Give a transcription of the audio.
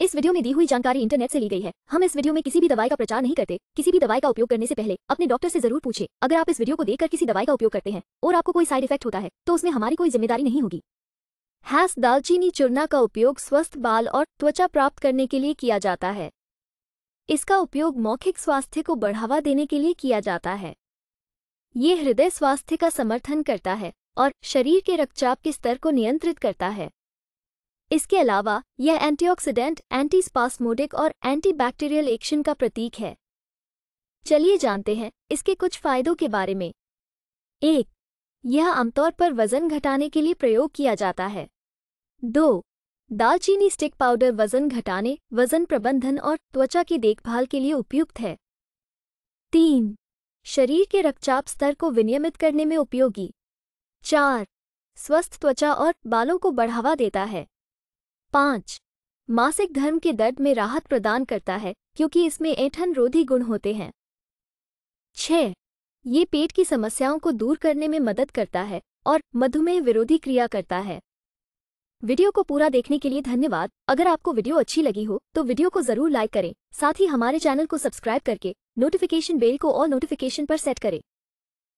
इस वीडियो में दी हुई जानकारी इंटरनेट से ली गई है हम इस वीडियो में किसी भी दवाई का प्रचार नहीं करते किसी भी दवाई का उपयोग करने से पहले अपने डॉक्टर से जरूर पूछे अगर आप इस वीडियो को देखकर किसी दवाई का उपयोग करते हैं और आपको कोई साइड इफेक्ट होता है तो उसमें हमारी कोई जिम्मेदारी नहीं होगी हैस दालचीनी चूर्णा का उपयोग स्वस्थ बाल और त्वचा प्राप्त करने के लिए किया जाता है इसका उपयोग मौखिक स्वास्थ्य को बढ़ावा देने के लिए किया जाता है ये हृदय स्वास्थ्य का समर्थन करता है और शरीर के रक्तचाप के स्तर को नियंत्रित करता है इसके अलावा यह एंटीऑक्सीडेंट एंटी स्पासमोडिक और एंटीबैक्टीरियल एक्शन का प्रतीक है चलिए जानते हैं इसके कुछ फायदों के बारे में एक यह आमतौर पर वजन घटाने के लिए प्रयोग किया जाता है दो दालचीनी स्टिक पाउडर वजन घटाने वजन प्रबंधन और त्वचा की देखभाल के लिए उपयुक्त है तीन शरीर के रक्तचाप स्तर को विनियमित करने में उपयोगी चार स्वस्थ त्वचा और बालों को बढ़ावा देता है पाँच मासिक धर्म के दर्द में राहत प्रदान करता है क्योंकि इसमें ऐठन रोधी गुण होते हैं छ ये पेट की समस्याओं को दूर करने में मदद करता है और मधुमेह विरोधी क्रिया करता है वीडियो को पूरा देखने के लिए धन्यवाद अगर आपको वीडियो अच्छी लगी हो तो वीडियो को जरूर लाइक करें साथ ही हमारे चैनल को सब्सक्राइब करके नोटिफिकेशन बेल को और नोटिफिकेशन पर सेट करें